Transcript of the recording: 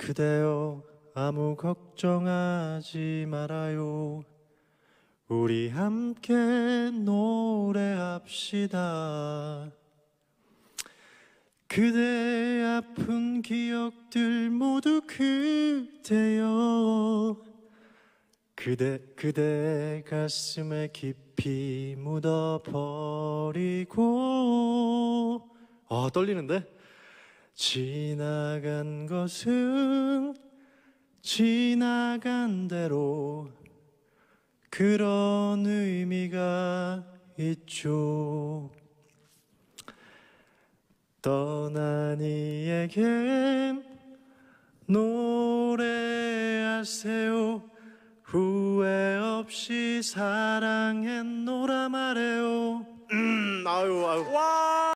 그대여 아무 걱정하지 말아요 우리 함께 노래합시다 그대 아픈 기억들 모두 그대여 그대 그대 가슴에 깊이 묻어버리고 아 떨리는데 지나간 것은 지나간 대로 그런 의미가 있죠. 떠난 이에겐 노래하세요. 후회 없이 사랑했노라 말해요. 음, 아유, 아유. 와!